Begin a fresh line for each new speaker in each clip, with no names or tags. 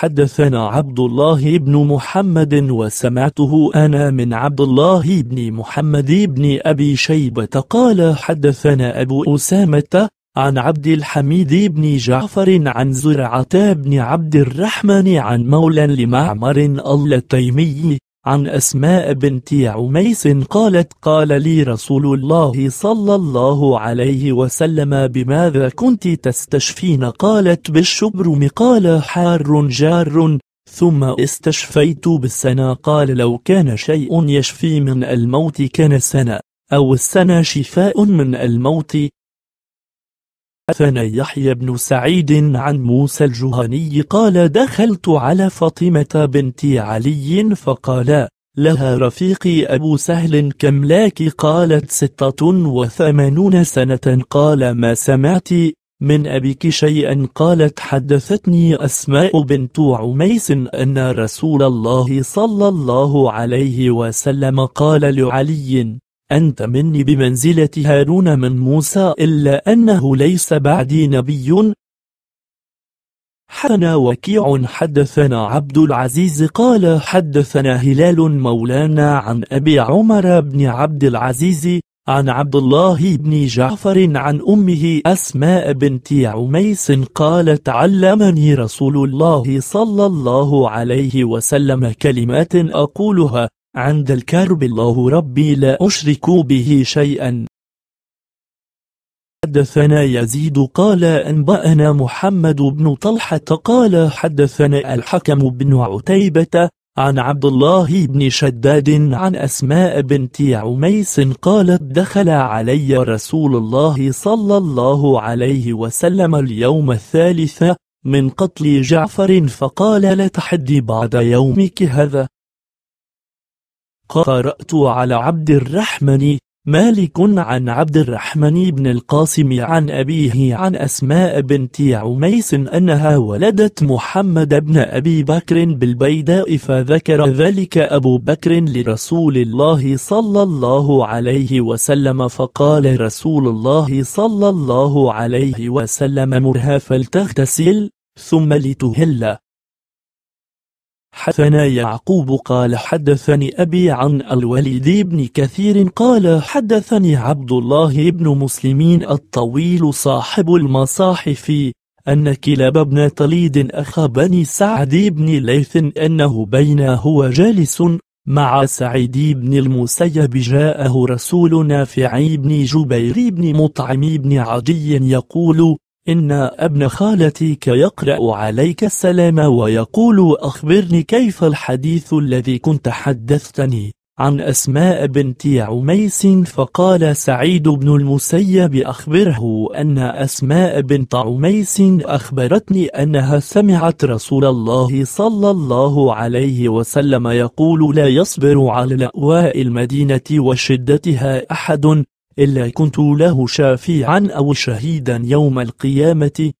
حدثنا عبد الله بن محمد وسمعته أنا من عبد الله بن محمد بن أبي شيبة قال حدثنا أبو أسامة عن عبد الحميد بن جعفر عن زرعة بن عبد الرحمن عن مولى لمعمر التيمي عن أسماء بنت عميس قالت قال لي رسول الله صلى الله عليه وسلم بماذا كنت تستشفين قالت بالشبرم قال حار جار ثم استشفيت بالسنة قال لو كان شيء يشفي من الموت كان سنا أو السنة شفاء من الموت حدثنا يحيى بن سعيد عن موسى الجهني قال دخلت على فاطمة بنت علي فقال لها رفيقي أبو سهل كم لك قالت ستة وثمانون سنة قال ما سمعت من أبيك شيئا قالت حدثتني أسماء بنت عميس أن رسول الله صلى الله عليه وسلم قال لعلي أنت مني بمنزلة هارون من موسى إلا أنه ليس بعدي نبي حدثنا وكيع حدثنا عبد العزيز قال حدثنا هلال مولانا عن أبي عمر بن عبد العزيز عن عبد الله بن جعفر عن أمه أسماء بنت عميس قال تعلمني رسول الله صلى الله عليه وسلم كلمات أقولها عند الكرب الله ربي لا أشرك به شيئا حدثنا يزيد قال أنبأنا محمد بن طلحة قال حدثنا الحكم بن عتيبة عن عبد الله بن شداد عن أسماء بنت عميس قالت دخل علي رسول الله صلى الله عليه وسلم اليوم الثالث من قتل جعفر فقال لا تحدي بعد يومك هذا قرأت على عبد الرحمن مالك عن عبد الرحمن بن القاسم عن أبيه عن أسماء بنت عميس أنها ولدت محمد بن أبي بكر بالبيداء فذكر ذلك أبو بكر لرسول الله صلى الله عليه وسلم فقال رسول الله صلى الله عليه وسلم مرها فلتغتسل ثم لتهل حدثنا يعقوب قال حدثني أبي عن الوليد بن كثير قال حدثني عبد الله بن مسلمين الطويل صاحب المصاحف أن كلاب بن طليد أخ بني سعد بن ليث أنه بين هو جالس مع سعيد بن المسيب جاءه رسول نافع بن جبير بن مطعم بن عدي يقول إن ابن خالتك يقرأ عليك السلام ويقول أخبرني كيف الحديث الذي كنت حدثتني عن أسماء بنت عميس فقال سعيد بن المسيب أخبره أن أسماء بنت عميس أخبرتني أنها سمعت رسول الله صلى الله عليه وسلم يقول لا يصبر على لأواء المدينة وشدتها أحد إلا كنت له شافيعا أو شهيدا يوم القيامة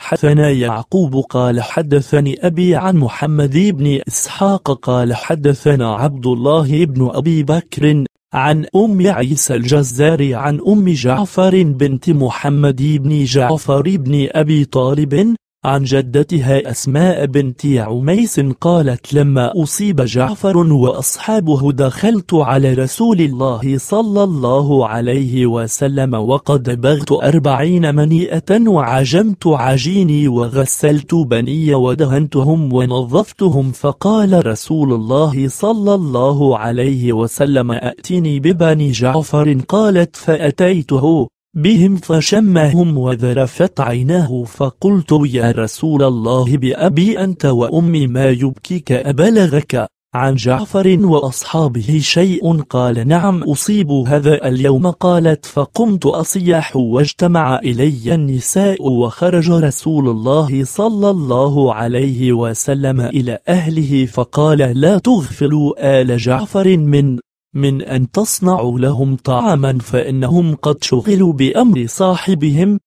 حدثنا يعقوب قال حدثني أبي عن محمد بن إسحاق قال حدثنا عبد الله بن أبي بكر عن أم عيسى الجزاري عن أم جعفر بنت محمد بن جعفر بن أبي طالب عن جدتها أسماء بنت عميس قالت لما أصيب جعفر وأصحابه دخلت على رسول الله صلى الله عليه وسلم وقد بغت أربعين منيئة وعجمت عجيني وغسلت بني ودهنتهم ونظفتهم فقال رسول الله صلى الله عليه وسلم أأتني ببني جعفر قالت فأتيته بهم فشمهم وذرفت عيناه فقلت يا رسول الله بأبي أنت وأمي ما يبكيك أبلغك عن جعفر وأصحابه شيء قال نعم أصيب هذا اليوم قالت فقمت أصيح واجتمع إلي النساء وخرج رسول الله صلى الله عليه وسلم إلى أهله فقال لا تغفلوا آل جعفر من من أن تصنع لهم طعاما فإنهم قد شغلوا بأمر صاحبهم